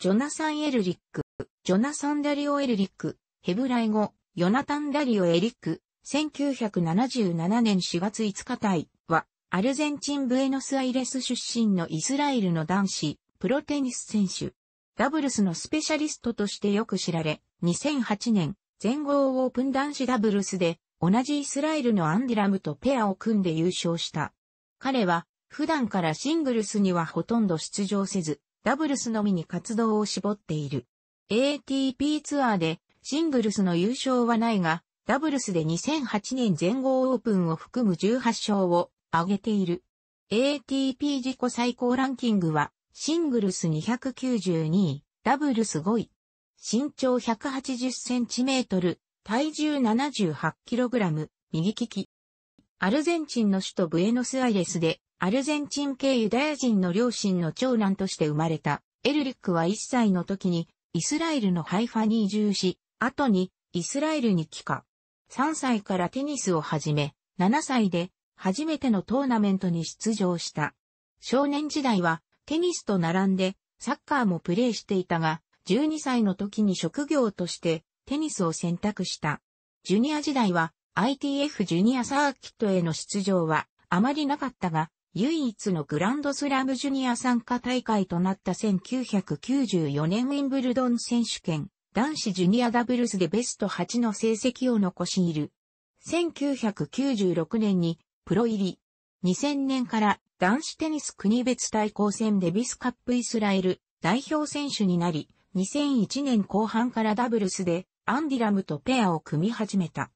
ジョナサン・エルリック、ジョナサン・ダリオ・エルリック、ヘブライ語、ヨナタン・ダリオ・エリック、1977年4月5日体は、アルゼンチン・ブエノスアイレス出身のイスラエルの男子、プロテニス選手。ダブルスのスペシャリストとしてよく知られ、2008年、全豪オープン男子ダブルスで、同じイスラエルのアンディラムとペアを組んで優勝した。彼は、普段からシングルスにはほとんど出場せず、ダブルスのみに活動を絞っている。ATP ツアーでシングルスの優勝はないが、ダブルスで2008年全豪オープンを含む18勝を挙げている。ATP 自己最高ランキングは、シングルス292位、ダブルス5位。身長180センチメートル、体重78キログラム、右利き。アルゼンチンの首都ブエノスアイレスでアルゼンチン系ユダヤ人の両親の長男として生まれた、エルリックは1歳の時に、イスラエルのハイファに移住し、後に、イスラエルに帰化。3歳からテニスを始め、7歳で、初めてのトーナメントに出場した。少年時代は、テニスと並んで、サッカーもプレーしていたが、12歳の時に職業として、テニスを選択した。ジュニア時代は、ITF ジュニアサーキットへの出場は、あまりなかったが、唯一のグランドスラムジュニア参加大会となった1994年ウィンブルドン選手権、男子ジュニアダブルスでベスト8の成績を残しいる。1996年にプロ入り。2000年から男子テニス国別対抗戦デビスカップイスラエル代表選手になり、2001年後半からダブルスでアンディラムとペアを組み始めた。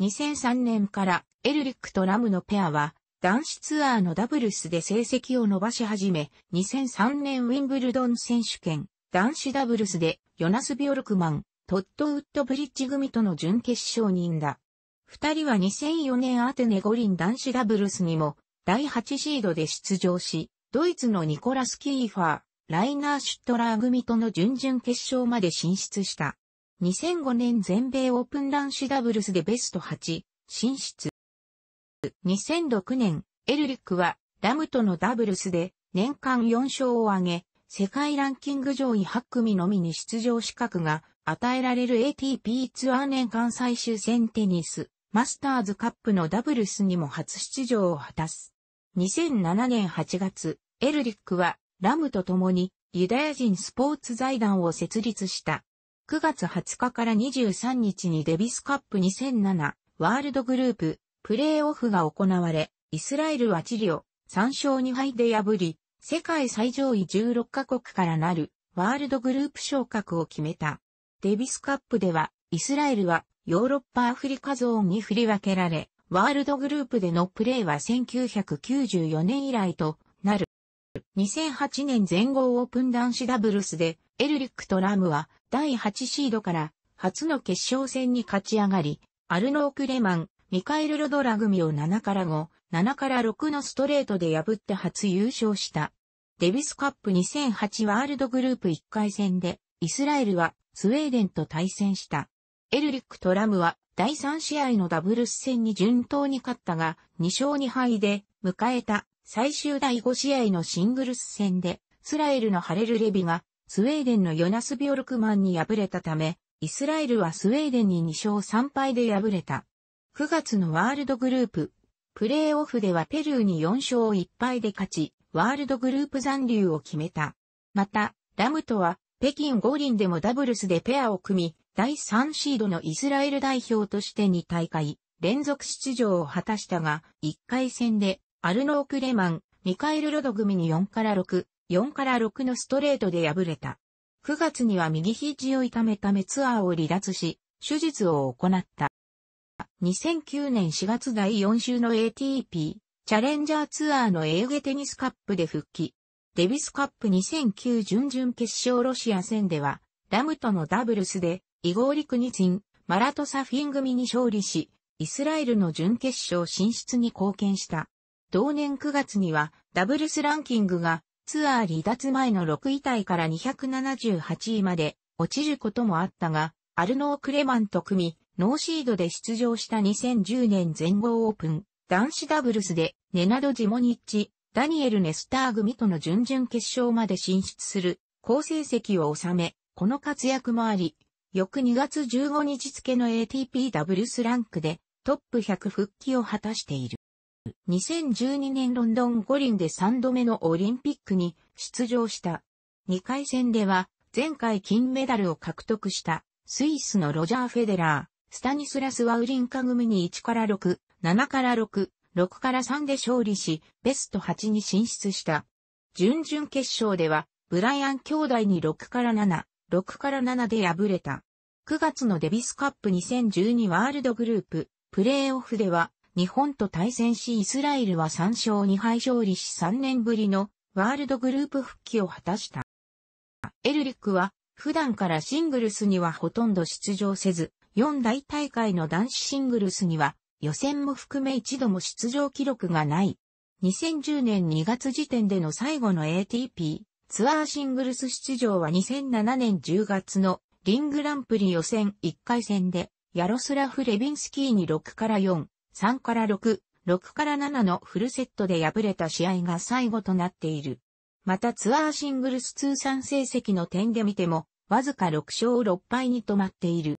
2003年からエルリックとラムのペアは男子ツアーのダブルスで成績を伸ばし始め、2003年ウィンブルドン選手権、男子ダブルスでヨナス・ビオルクマン、トッド・ウッドブリッジ組との準決勝にんだ。二人は2004年アテネ五輪男子ダブルスにも第8シードで出場し、ドイツのニコラス・キーファー、ライナー・シュットラー組との準々決勝まで進出した。2005年全米オープン男子ダブルスでベスト8、進出。2006年、エルリックはラムとのダブルスで年間4勝を挙げ、世界ランキング上位8組のみに出場資格が与えられる ATP ツアー年間最終戦テニス、マスターズカップのダブルスにも初出場を果たす。2007年8月、エルリックはラムと共にユダヤ人スポーツ財団を設立した。9月20日から23日にデビスカップ2007ワールドグループプレーオフが行われ、イスラエルはチリを3勝2敗で破り、世界最上位16カ国からなるワールドグループ昇格を決めた。デビスカップでは、イスラエルはヨーロッパアフリカゾーンに振り分けられ、ワールドグループでのプレーは1994年以来となる。2008年全豪オープン男子ダブルスで、エルリックとラムは第8シードから初の決勝戦に勝ち上がり、アルノー・クレマン、ミカエル・ロドラ組を7から5、7から6のストレートで破って初優勝した。デビスカップ2008ワールドグループ1回戦で、イスラエルはスウェーデンと対戦した。エルリックトラムは第3試合のダブルス戦に順当に勝ったが、2勝2敗で迎えた最終第5試合のシングルス戦で、イスラエルのハレル・レビがスウェーデンのヨナス・ビョルクマンに敗れたため、イスラエルはスウェーデンに2勝3敗で敗れた。9月のワールドグループ。プレーオフではペルーに4勝1敗で勝ち、ワールドグループ残留を決めた。また、ラムとは、北京五輪でもダブルスでペアを組み、第3シードのイスラエル代表として2大会、連続出場を果たしたが、1回戦で、アルノークレマン、ミカエル・ロド組に4から6、4から6のストレートで敗れた。9月には右肘を痛めためツアーを離脱し、手術を行った。2009年4月第4週の ATP チャレンジャーツアーのエ語ゲテニスカップで復帰。デビスカップ2009準々決勝ロシア戦では、ラムとのダブルスで、イゴーリクニツィン、マラトサフィン組に勝利し、イスラエルの準決勝進出に貢献した。同年9月には、ダブルスランキングが、ツアー離脱前の6位タイから278位まで、落ちることもあったが、アルノー・クレマンと組み、ノーシードで出場した2010年全豪オープン、男子ダブルスで、ネナド・ジモニッチ、ダニエル・ネスター組との準々決勝まで進出する、好成績を収め、この活躍もあり、翌2月15日付の ATP ダブルスランクで、トップ100復帰を果たしている。2012年ロンドン五輪で3度目のオリンピックに出場した。2回戦では前回金メダルを獲得したスイスのロジャー・フェデラスタニスラスはウリンカ組に1から6、7から6、6から3で勝利し、ベスト8に進出した。準々決勝では、ブライアン兄弟に6から7、6から7で敗れた。9月のデビスカップ2012ワールドグループ、プレーオフでは、日本と対戦しイスラエルは3勝2敗勝利し3年ぶりのワールドグループ復帰を果たした。エルリックは普段からシングルスにはほとんど出場せず、4大大会の男子シングルスには予選も含め一度も出場記録がない。2010年2月時点での最後の ATP ツアーシングルス出場は2007年10月のリングランプリ予選1回戦でヤロスラフ・レビンスキーに6から4、3から6、6から7のフルセットで敗れた試合が最後となっている。またツアーシングルス通算成績の点で見ても、わずか6勝6敗に止まっている。